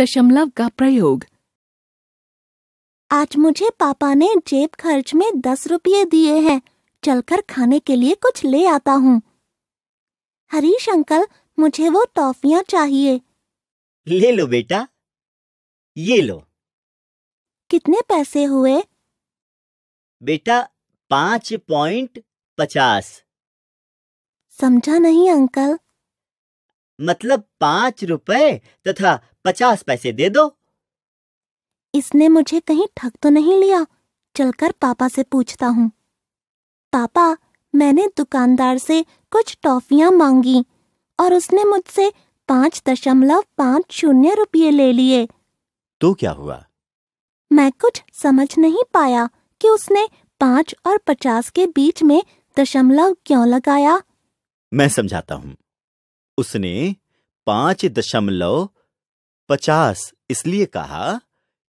दशमलव का प्रयोग आज मुझे पापा ने जेब खर्च में दस रुपये दिए हैं चलकर खाने के लिए कुछ ले आता हूँ हरीश अंकल मुझे वो टॉफिया चाहिए ले लो बेटा ये लो कितने पैसे हुए बेटा पाँच पॉइंट पचास समझा नहीं अंकल मतलब पाँच रुपए तथा पचास पैसे दे दो इसने मुझे कहीं ठग तो नहीं लिया चलकर पापा से पूछता हूँ पापा मैंने दुकानदार से कुछ टॉफिया मांगी और उसने मुझसे पाँच दशमलव पाँच शून्य रुपये ले लिए तो क्या हुआ मैं कुछ समझ नहीं पाया कि उसने पाँच और पचास के बीच में दशमलव क्यों लगाया मैं समझाता हूँ उसने पाँच दशमलव पचास इसलिए कहा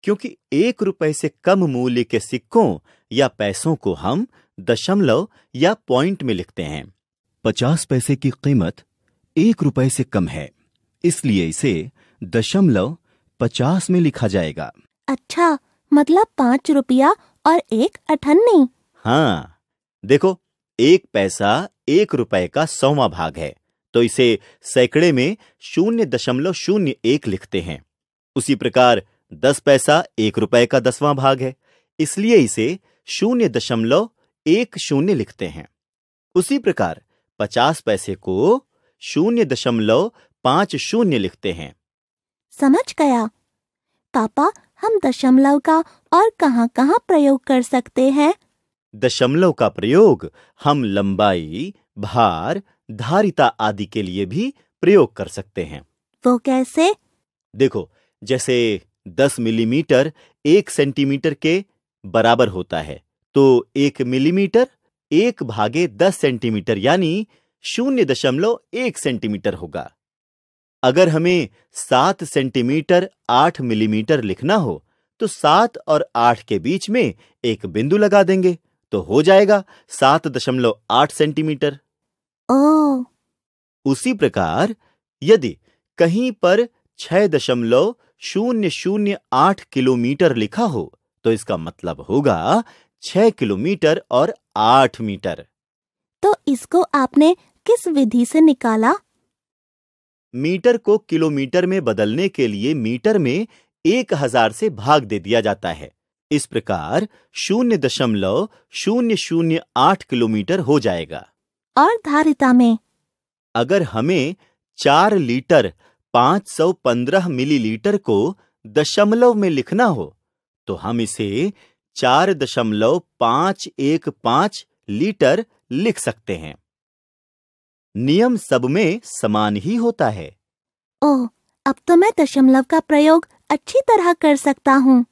क्योंकि एक रुपए से कम मूल्य के सिक्कों या पैसों को हम दशमलव या पॉइंट में लिखते हैं पचास पैसे की कीमत एक रुपए से कम है इसलिए इसे दशमलव पचास में लिखा जाएगा अच्छा मतलब पाँच रुपया और एक अठन्नी हाँ देखो एक पैसा एक रुपए का सौवा भाग है तो इसे सैकड़े में शून्य दशमलव शून्य एक लिखते हैं उसी प्रकार दस पैसा एक रुपए का दसवां भाग है इसलिए इसे शून्य दशमलव एक शून्य लिखते हैं उसी प्रकार पचास पैसे को शून्य दशमलव पांच शून्य लिखते हैं समझ गया पापा हम दशमलव का और कहां कहां प्रयोग कर सकते हैं दशमलव का प्रयोग हम लंबाई भार धारिता आदि के लिए भी प्रयोग कर सकते हैं वो कैसे देखो जैसे 10 मिलीमीटर एक सेंटीमीटर के बराबर होता है तो एक मिलीमीटर एक भागे दस सेंटीमीटर यानी शून्य दशमलव एक सेंटीमीटर होगा अगर हमें सात सेंटीमीटर आठ मिलीमीटर लिखना हो तो सात और आठ के बीच में एक बिंदु लगा देंगे तो हो जाएगा सात दशमलव आठ सेंटीमीटर उसी प्रकार यदि कहीं पर छह दशमलव शून्य शून्य आठ किलोमीटर लिखा हो तो इसका मतलब होगा छह किलोमीटर और आठ मीटर तो इसको आपने किस विधि से निकाला मीटर को किलोमीटर में बदलने के लिए मीटर में एक हजार से भाग दे दिया जाता है इस प्रकार शून्य दशमलव शून्य शून्य आठ किलोमीटर हो जाएगा और धारिता में अगर हमें चार लीटर 515 मिलीलीटर को दशमलव में लिखना हो तो हम इसे चार दशमलव पांच एक पांच लीटर लिख सकते हैं नियम सब में समान ही होता है ओह अब तो मैं दशमलव का प्रयोग अच्छी तरह कर सकता हूँ